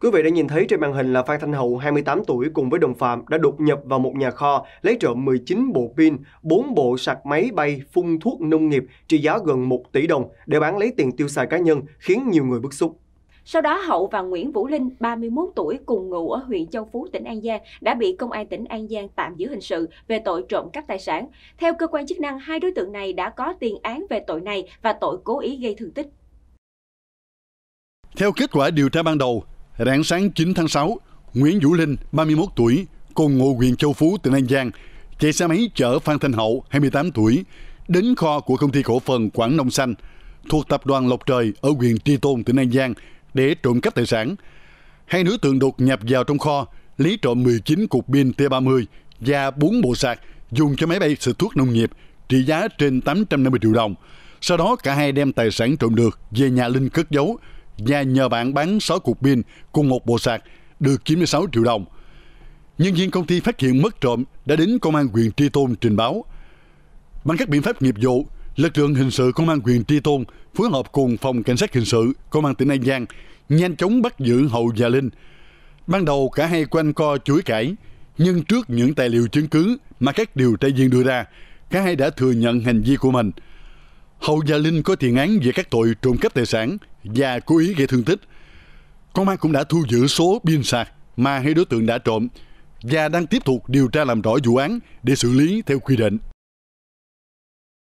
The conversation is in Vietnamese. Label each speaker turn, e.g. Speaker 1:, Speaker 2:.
Speaker 1: Quý vị đã nhìn thấy trên màn hình là Phan Thanh Hậu, 28 tuổi cùng với đồng phạm đã đột nhập vào một nhà kho, lấy trộm 19 bộ pin, 4 bộ sạc máy bay, phun thuốc nông nghiệp trị giá gần 1 tỷ đồng để bán lấy tiền tiêu xài cá nhân, khiến nhiều người bức xúc.
Speaker 2: Sau đó Hậu và Nguyễn Vũ Linh, 31 tuổi, cùng ngụ ở huyện Châu Phú, tỉnh An Giang, đã bị Công an tỉnh An Giang tạm giữ hình sự về tội trộm cắp tài sản. Theo cơ quan chức năng, hai đối tượng này đã có tiền án về tội này và tội cố ý gây thương tích.
Speaker 3: Theo kết quả điều tra ban đầu, Rạng sáng 9 tháng 6, Nguyễn Vũ Linh, 31 tuổi, cùng ngụ huyện Châu Phú, tỉnh An Giang, chạy xe máy chở Phan Thanh Hậu, 28 tuổi, đến kho của công ty cổ phần Quảng Nông Xanh thuộc tập đoàn Lộc Trời ở huyện Tri Tôn, tỉnh An Giang để trộm cắp tài sản. Hai nữ tượng đột nhập vào trong kho, lấy trộm 19 cục pin T30 và 4 bộ sạc dùng cho máy bay xịt thuốc nông nghiệp trị giá trên 850 triệu đồng. Sau đó cả hai đem tài sản trộm được về nhà Linh cất giấu và nhờ bạn bán 6 cục pin cùng một bộ sạc được 96 triệu đồng. Nhân viên công ty phát hiện mất trộm đã đến công an huyện Tri Tôn trình báo. Bằng các biện pháp nghiệp vụ, lực lượng hình sự công an huyện Tri Tôn phối hợp cùng phòng cảnh sát hình sự công an tỉnh An Giang nhanh chóng bắt giữ Hậu và Linh. Ban đầu cả hai quanh co chối cãi, nhưng trước những tài liệu chứng cứ mà các điều tra viên đưa ra, cả hai đã thừa nhận hành vi của mình. Hậu và Linh có tiền án về các tội trộm cắp tài sản và cố ý gây thương tích. Công an cũng đã thu giữ số pin sạc mà hai đối tượng đã trộm và đang tiếp tục điều tra làm rõ vụ án để xử lý theo quy định.